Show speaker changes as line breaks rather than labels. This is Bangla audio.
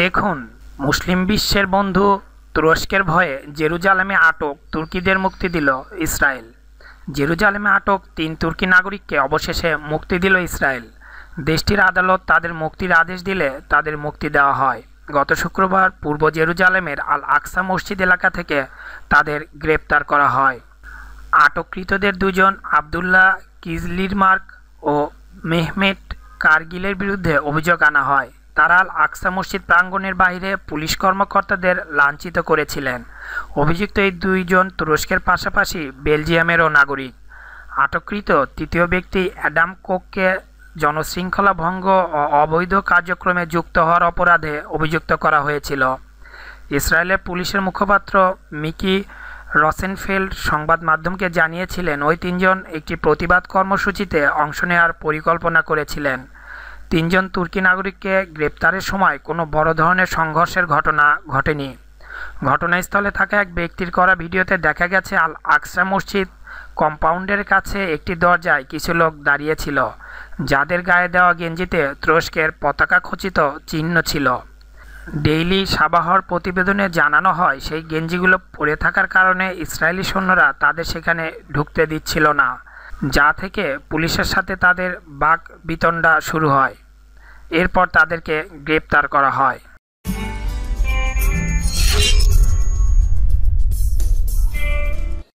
দেখুন মুসলিম বিশ্বের বন্ধু তুরস্কের ভয়ে জেরুজালেমে আটক তুর্কিদের মুক্তি দিল ইসরায়েল জেরুজালেমে আটক তিন তুর্কি নাগরিককে অবশেষে মুক্তি দিল ইসরায়েল দেশটির আদালত তাদের মুক্তির আদেশ দিলে তাদের মুক্তি দেওয়া হয় গত শুক্রবার পূর্ব জেরুজালেমের আল আকসা মসজিদ এলাকা থেকে তাদের গ্রেপ্তার করা হয় আটককৃতদের দুজন আবদুল্লাহ মার্ক ও মেহমেট কার্গিলের বিরুদ্ধে অভিযোগ আনা হয় তারাল আকসা মসজিদ প্রাঙ্গণের বাইরে পুলিশ কর্মকর্তাদের লাঞ্ছিত করেছিলেন অভিযুক্ত এই দুইজন তুরস্কের পাশাপাশি বেলজিয়ামেরও নাগরিক আটককৃত তৃতীয় ব্যক্তি অ্যাডাম কোককে জনশৃঙ্খলা ভঙ্গ ও অবৈধ কার্যক্রমে যুক্ত হওয়ার অপরাধে অভিযুক্ত করা হয়েছিল ইসরায়েলের পুলিশের মুখপাত্র মিকি রসেনফেল্ড সংবাদ মাধ্যমকে জানিয়েছিলেন ওই তিনজন একটি প্রতিবাদ কর্মসূচিতে অংশ নেওয়ার পরিকল্পনা করেছিলেন তিনজন তুর্কি নাগরিককে গ্রেপ্তারের সময় কোনো বড় ধরনের সংঘর্ষের ঘটনা ঘটেনি ঘটনাস্থলে থাকা এক ব্যক্তির করা ভিডিওতে দেখা গেছে আল আকসা মসজিদ কম্পাউন্ডের কাছে একটি দরজায় কিছু লোক দাঁড়িয়েছিল যাদের গায়ে দেওয়া গেঞ্জিতে তুরস্কের পতাকা খচিত চিহ্ন ছিল ডেইলি সাবাহর প্রতিবেদনে জানানো হয় সেই গেঞ্জিগুলো পরে থাকার কারণে ইসরায়েলি সৈন্যরা তাদের সেখানে ঢুকতে দিচ্ছিল না যা থেকে পুলিশের সাথে তাদের বাক বিতণ্ডা শুরু হয় এরপর তাদেরকে গ্রেপ্তার করা হয়